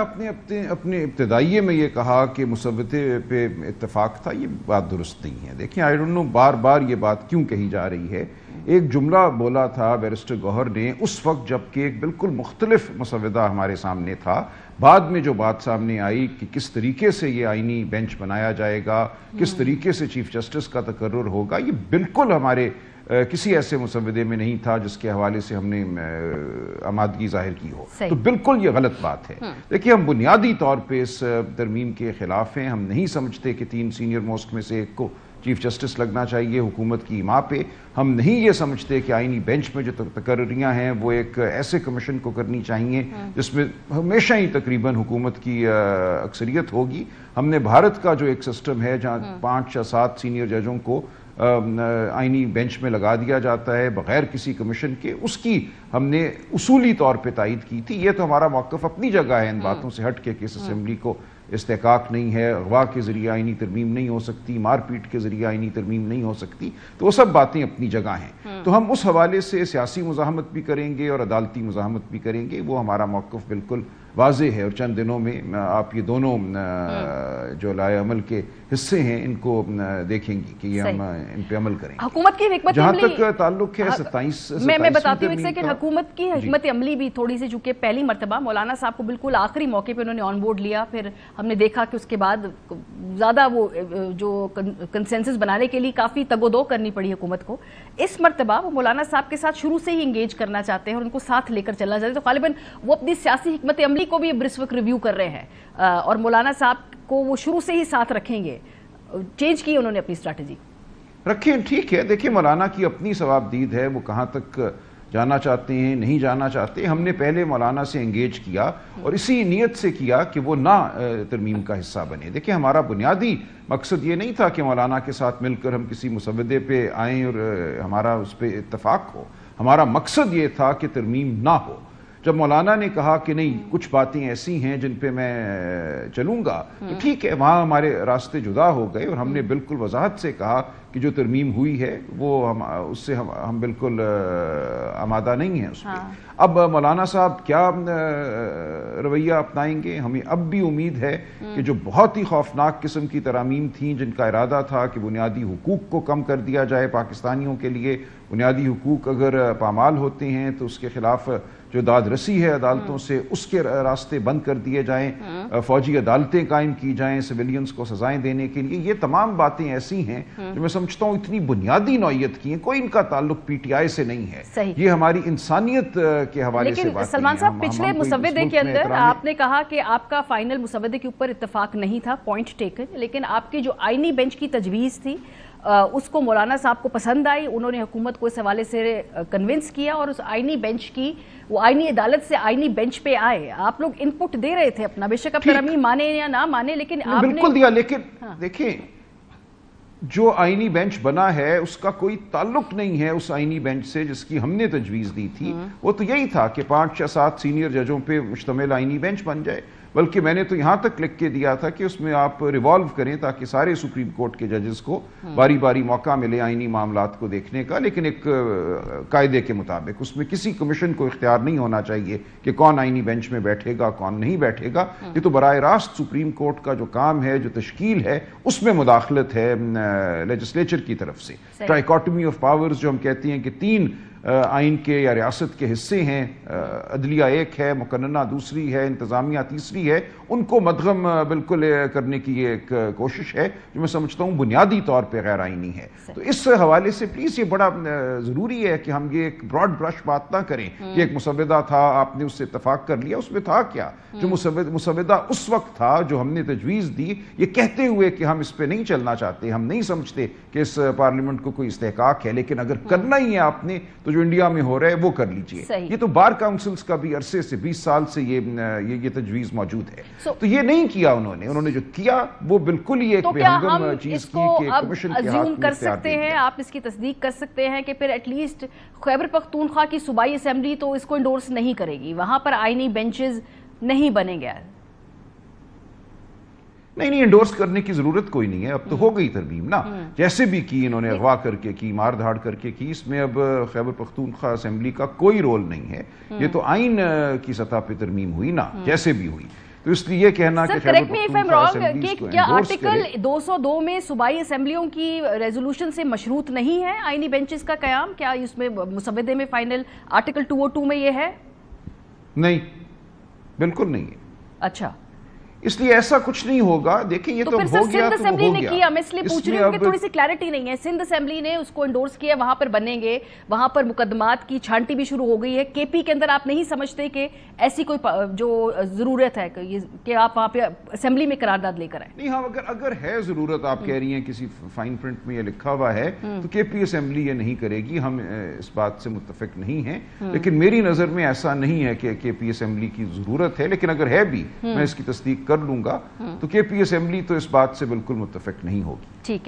आपने अपने अपने इब्तदाइये में ये कहा कि मुसवते पे इतफाक था ये बात दुरुस्त नहीं है देखिए आई डोंट नो बार बार ये बात क्यों कही जा रही है एक जुमला बोला था बैरिस्टर गौहर ने उस वक्त जबकि एक बिल्कुल मुख्तलिफ मुसविदा हमारे सामने था बाद में जो बात सामने आई कि किस तरीके से ये आइनी बेंच बनाया जाएगा किस तरीके से चीफ जस्टिस का तकर्र होगा ये बिल्कुल हमारे किसी ऐसे मुसवदे में नहीं था जिसके हवाले से हमने आमादगी जाहिर की हो तो बिल्कुल ये गलत बात है हम्म। देखिए हम बुनियादी तौर पर इस तरमीम के ख़िलाफ़ हैं हम नहीं समझते कि तीन सीनियर मोस्ट में से एक को चीफ जस्टिस लगना चाहिए हुकूमत की इमा पे हम नहीं ये समझते कि आइनी बेंच में जो तकर्रियाँ हैं वो एक ऐसे कमीशन को करनी चाहिए हम्म। जिसमें हमेशा ही तकरीबन हुकूमत की अक्सरियत होगी हमने भारत का जो एक सिस्टम है जहाँ हम्म। पाँच या सात सीनियर जजों को आइनी बेंच में लगा दिया जाता है बगैर किसी कमीशन के उसकी हमने उसूली तौर पर तइद की थी ये तो हमारा मौकफ अपनी जगह है इन बातों हम्म। से हट के किस इस हम्म। असम्बली को इस्तेकाक नहीं है अगवा के ज़रिए आइनी तरमीम नहीं हो सकती मारपीट के ज़रिए आइनी तरमीम नहीं हो सकती तो वो सब बातें अपनी जगह हैं हम्म। तो हम उस हवाले से सियासी मुजामत भी करेंगे और अदालती मुजामत भी करेंगे वो हमारा मौकफ बिल्कुल वाज है और चंद दिनों में आप ये दोनों हम्म। जो लाएमल के हिस्से हैं इनको देखेंगी कि ये हम इन पे अमल करें की हमत जहाँ तक ताल्लुक है हाँ, सत्ताईस मैं मैं बताती हूँ कि हुकूमत की हमत अमली भी थोड़ी सी चूंकि पहली मरतबा मौलाना साहब को बिल्कुल आखिरी मौके पर उन्होंने ऑन बोर्ड लिया फिर हमने देखा कि उसके बाद ज़्यादा वो जो कंसेंसस बनाने के लिए काफ़ी तगोदो करनी पड़ी हुकूमत को इस मरतबा वो मौलाना साहब के साथ शुरू से ही इंगेज करना चाहते हैं और उनको साथ लेकर चलना चाहते हैं तो गालिबा वो अपनी सियासी हमत अमली को भी वक्त रिव्यू कर रहे हैं और मौलाना साहब को वो शुरू से ही साथ रखेंगे चेंज की उन्होंने अपनी स्ट्रैटेजी रखिए ठीक है देखिए मौलाना की अपनी सवाबदीद है वो कहाँ तक जाना चाहते हैं नहीं जाना चाहते हमने पहले मौलाना से इंगेज किया और इसी नीयत से किया कि वो ना तरमीम का हिस्सा बने देखिए हमारा बुनियादी मकसद ये नहीं था कि मौलाना के साथ मिलकर हम किसी मुसवदे पे आएँ और हमारा उस पर इतफाक़ हो हमारा मकसद ये था कि तरमीम ना हो जब मौलाना ने कहा कि नहीं कुछ बातें ऐसी हैं जिन पे मैं चलूँगा तो हम्म। ठीक है वहाँ हमारे रास्ते जुदा हो गए और हमने हम्म। बिल्कुल वजाहत से कहा कि जो तरमीम हुई है वो हम उससे हम हम बिल्कुल आमादा नहीं है उसमें हाँ। अब मौलाना साहब क्या रवैया अपनाएंगे हमें अब भी उम्मीद है हम्म। कि जो बहुत ही खौफनाक किस्म की तरामीम थी जिनका इरादा था कि बुनियादी हकूक को कम कर दिया जाए पाकिस्तानियों के लिए बुनियादी हकूक अगर पामाल होते हैं तो उसके खिलाफ जो दाद रसी है अदालतों से उसके रास्ते बंद कर दिए जाएं हाँ। फौजी अदालतें कायम की जाएं सिविलियंस को सजाएं देने के लिए ये तमाम बातें ऐसी हैं हाँ। जो मैं समझता हूँ इतनी बुनियादी नौयत की है कोई इनका ताल्लुक पीटीआई से नहीं है ये हमारी इंसानियत के हवाले से सलमान साहब पिछले मुसवदे के अंदर आपने कहा कि आपका फाइनल मुसवदे के ऊपर इतफाक नहीं था पॉइंट टेकन लेकिन आपकी जो आईनी बेंच की तजवीज़ थी उसको मौलाना साहब को पसंद आई उन्होंने हुकूमत को इस हवाले से कन्विंस किया और उस आइनी बेंच की वो आईनी अदालत से आईनी बेंच पे आए आप लोग इनपुट दे रहे थे अपना बेशक अब रमी माने या ना माने लेकिन आपने बिल्कुल दिया लेकिन हाँ। देखिए जो आइनी बेंच बना है उसका कोई ताल्लुक नहीं है उस आइनी बेंच से जिसकी हमने तजवीज़ दी थी हम्म। वो तो यही था कि पाँच या सात सीनियर जजों पर मुश्तमिल आइनी बेंच बन जाए बल्कि मैंने तो यहाँ तक लिख के दिया था कि उसमें आप रिवॉल्व करें ताकि सारे सुप्रीम कोर्ट के जजेस को हम्म। बारी बारी मौका मिले आइनी मामला को देखने का लेकिन एक कायदे के मुताबिक उसमें किसी कमीशन को इख्तियार नहीं होना चाहिए कि कौन आइनी बेंच में बैठेगा कौन नहीं बैठेगा हम्म। ये तो बर रास्त सुप्रीम कोर्ट का जो काम है जो तश्कील है उसमें मुदाखलत है लेजिस्लेचर की तरफ से ट्राइकॉटमी ऑफ पावर्स जो हम कहते हैं कि तीन आइन के या रियासत के हिस्से हैं अदलिया एक है मुकन्ना दूसरी है इंतज़ामिया तीसरी है उनको मदगम बिल्कुल करने की एक कोशिश है जो मैं समझता हूँ बुनियादी तौर पर गैर आइनी है तो इस हवाले से प्लीज़ ये बड़ा ज़रूरी है कि हम ये एक ब्रॉड ब्रश बात ना करें हम्म। कि एक मुसवदा था आपने उससे इतफाक़ कर लिया उसमें था क्या जो हम्म। मुसवदा उस वक्त था जो हमने तजवीज़ दी ये कहते हुए कि हम इस पर नहीं चलना चाहते हम नहीं समझते कि इस पार्लियामेंट को कोई इस्तेक है लेकिन अगर हम्म। करना ही है आपने तो तो जो इंडिया में हो रहा है वो कर लीजिए ये तो बार काउंसिल्स का भी अरसे से 20 साल से ये ये, ये तजवीज मौजूद है so, तो ये नहीं किया उन्होंने उन्होंने जो किया वो बिल्कुल ही एक तो बेहंगम चीज की कमीशन कर सकते हैं आप इसकी तस्दीक कर सकते हैं कि फिर एटलीस्ट खैबर पख्तूनख्वा की सूबाई असम्बली तो इसको इंडोर्स नहीं करेगी वहां पर आईनी बेंचेज नहीं बनेंगे नहीं नहीं एंडोर्स करने की जरूरत कोई नहीं है अब तो हो गई तरमीम ना हम्म। जैसे भी की इन्होंने अगवा करके की मार धाड़ करके की इसमें अब खैबर पख्तूनखा असेंबली का कोई रोल नहीं है हम्म। ये तो आइन की सतह पर तरमीम हुई ना हम्म। जैसे भी हुई तो इसलिए ये कहना Sir, कि कि क्या आर्टिकल 202 में सूबाई असम्बलियों की रेजोल्यूशन से मशरूत नहीं है आईनी बेंचेस का क्याम क्या इसमें मुसवदे में फाइनल आर्टिकल 202 में ये है नहीं बिल्कुल नहीं है अच्छा इसलिए ऐसा कुछ नहीं होगा देखिए ये तो, तो हो गया तो हो ने गया। किया मैं इसलिए पूछ रही हूँ थोड़ी सी क्लैरिटी नहीं है सिंध असेंबली ने उसको इंडोर्स किया वहां पर बनेंगे वहां पर मुकदमात की छांटी भी शुरू हो गई है केपी के अंदर आप नहीं समझते कि ऐसी कोई जो जरूरत है कि आप वहां पे असेंबली में करारदाद लेकर आए नहीं हाँ अगर अगर है जरूरत आप कह रही है किसी फाइन प्रिंट में यह लिखा हुआ है हम्म। तो केपी असेंबली ये नहीं करेगी हम इस बात से मुतफिक नहीं है हम्म। लेकिन मेरी नजर में ऐसा नहीं है कि केपी असेंबली की जरूरत है लेकिन अगर है भी मैं हम्म। इसकी तस्दीक कर लूंगा हम्म। तो के पी असेंबली तो इस बात से बिल्कुल मुतफिक नहीं होगी ठीक है